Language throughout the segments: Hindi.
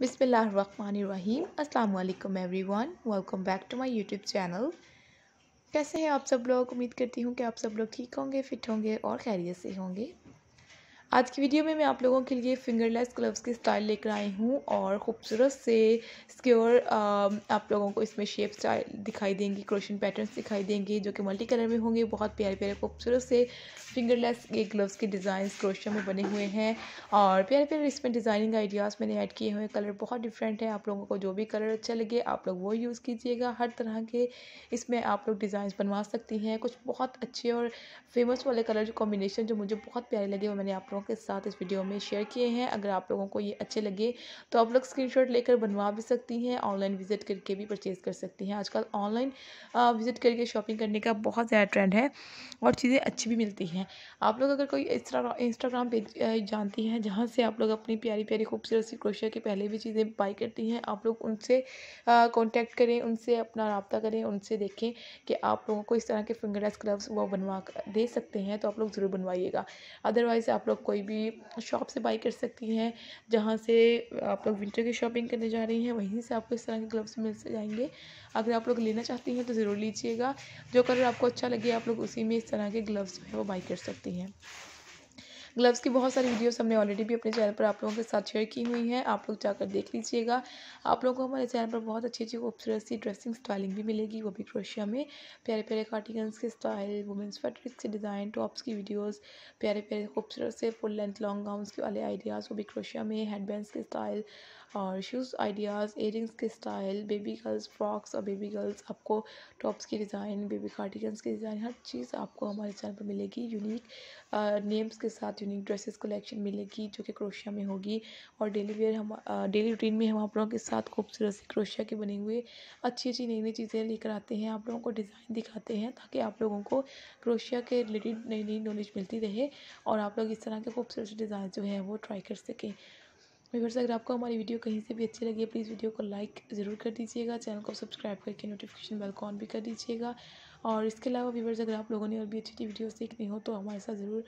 बिसमीम अल्लाम everyone welcome back to my YouTube channel कैसे हैं आप सब लोग उम्मीद करती हूँ कि आप सब लोग ठीक होंगे फिट होंगे और खैरियत से होंगे आज की वीडियो में मैं आप लोगों के लिए फिंगरलेस ग्लव्स की स्टाइल लेकर आई हूँ और ख़ूबसूरत से स्क्योर आप लोगों को इसमें शेप स्टाइल दिखाई देंगी क्रोशन पैटर्न्स दिखाई देंगे जो कि मल्टी कलर में होंगे बहुत प्यारे प्यारे खूबसूरत से फिंगरलेस ये ग्लव्स के डिज़ाइन क्रोशिया में बने हुए हैं और प्यारे प्यारे इसमें डिज़ाइनिंग आइडियाज़ मैंने ऐड किए हुए कलर बहुत डिफरेंट है आप लोगों को जो भी कलर अच्छा लगे आप लोग वो यूज़ कीजिएगा हर तरह के इसमें आप लोग डिज़ाइन बनवा सकती हैं कुछ बहुत अच्छे और फेमस वाले कलर कॉम्बिनेशन जो मुझे बहुत प्यारे लगे वो मैंने आप लोगों लोगों के साथ इस वीडियो में शेयर किए हैं अगर आप लोगों को ये अच्छे लगे तो आप लोग स्क्रीनशॉट लेकर बनवा भी सकती हैं ऑनलाइन विज़िट करके भी परचेज़ कर सकती हैं आजकल ऑनलाइन विज़िट करके शॉपिंग करने का बहुत ज़्यादा ट्रेंड है और चीज़ें अच्छी भी मिलती हैं आप लोग अगर कोई इंस्टाग्राम पेज जानती हैं जहाँ से आप लोग अपनी प्यारी प्यारी खूबसूरत सी क्रोशिया की पहले भी चीज़ें बाई करती हैं आप लोग उनसे कॉन्टैक्ट करें उनसे अपना रबता करें उनसे देखें कि आप लोगों को इस तरह के फिंगर ग्लव्स वो बनवा दे सकते हैं तो आप लोग ज़रूर बनवाइएगा अदरवाइज़ आप लोग कोई भी शॉप से बाई कर सकती हैं जहाँ से आप लोग विंटर की शॉपिंग करने जा रही हैं वहीं से आपको इस तरह के ग्लव्स मिल जाएंगे अगर आप लोग लेना चाहती हैं तो ज़रूर लीजिएगा जो कलर आपको अच्छा लगे आप लोग उसी में इस तरह के ग्लव्स जो है वो बाई कर सकती हैं ग्लव्स की बहुत सारी वीडियोस हमने ऑलरेडी भी अपने चैनल पर आप लोगों के साथ शेयर की हुई हैं आप लोग जाकर देख लीजिएगा आप लोगों को हमारे चैनल पर बहुत अच्छी अच्छी खूबसूरत सी ड्रेसिंग स्टाइलिंग भी मिलेगी वो भी क्रोशिया में प्यारे प्यारे कार्टिकन्स के स्टाइल वुमेंस फैट्रिक्स के डिज़ाइन टॉप्स की वीडियोज़ प्यारे प्यारे खूबसूरत से फुल लेंथ लॉन्ग गाउन के वाले आइडियाज़ वो भी क्रोशिया में हैंडबैंड्स के स्टाइल और शूज़ आइडियाज़ एयरिंग्स के स्टाइल बेबी गर्ल्स फ्रॉक्स और बेबी गर्ल्स आपको टॉप्स की डिज़ाइन बेबी कार्टिकन्स की डिज़ाइन हर चीज़ आपको हमारे चैनल पर मिलेगी यूनिक नेम्स के साथ यूनिक ड्रेसेस कलेक्शन मिलेगी जो कि क्रोशिया में होगी और डेली वेयर हम डेली रूटीन में हम आप लोगों के साथ खूबसूरत सी क्रोशिया के बने हुए अच्छी अच्छी नई नई चीज़ें लेकर आते हैं आप लोगों को डिज़ाइन दिखाते हैं ताकि आप लोगों को क्रोशिया के रिलेटेड नई नई नॉलेज मिलती रहे और आप लोग इस तरह के खूबसूरत डिज़ाइन जो है वो ट्राई कर सकें व्यवर्स अगर आपको हमारी वीडियो कहीं से भी अच्छी लगी है प्लीज़ वीडियो को लाइक ज़रूर कर दीजिएगा चैनल को सब्सक्राइब करके नोटिफिकेशन बेल को ऑन भी कर दीजिएगा और इसके अलावा व्यवर्स अगर आप लोगों ने और भी अच्छी अच्छी वीडियो देखनी हो तो हमारे साथ ज़रूर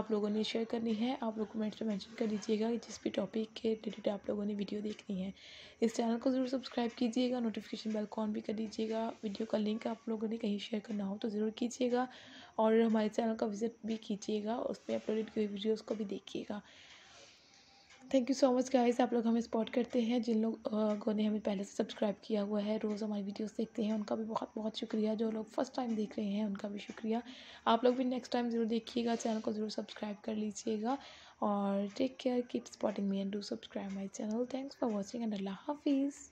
आप लोगों ने शेयर करनी है आप लोग कमेंट्स में मैंशन कर दीजिएगा जिस भी टॉपिक के रिलेटेड आप लोगों ने वीडियो देखनी है इस चैनल को ज़रूर सब्सक्राइब कीजिएगा नोटिफिकेशन बेल को ऑन भी कर दीजिएगा वीडियो का लिंक आप लोगों ने कहीं शेयर करना हो तो ज़रूर कीजिएगा और हमारे चैनल का विज़िट भी कीजिएगा उस पर अपलोडेड की हुई वीडियोज़ को भी देखिएगा thank you so much guys आप लोग हमें सपोर्ट करते हैं जिन लोगों ने हमें पहले से सब्सक्राइब किया हुआ है रोज़ हमारी वीडियोस देखते हैं उनका भी बहुत बहुत शुक्रिया जो लोग फर्स्ट टाइम देख रहे हैं उनका भी शुक्रिया आप लोग भी नेक्स्ट टाइम ज़रूर देखिएगा चैनल को ज़रूर सब्सक्राइब कर लीजिएगा और take care keep supporting me and do subscribe my channel thanks for watching and अल्लाह हाफिज़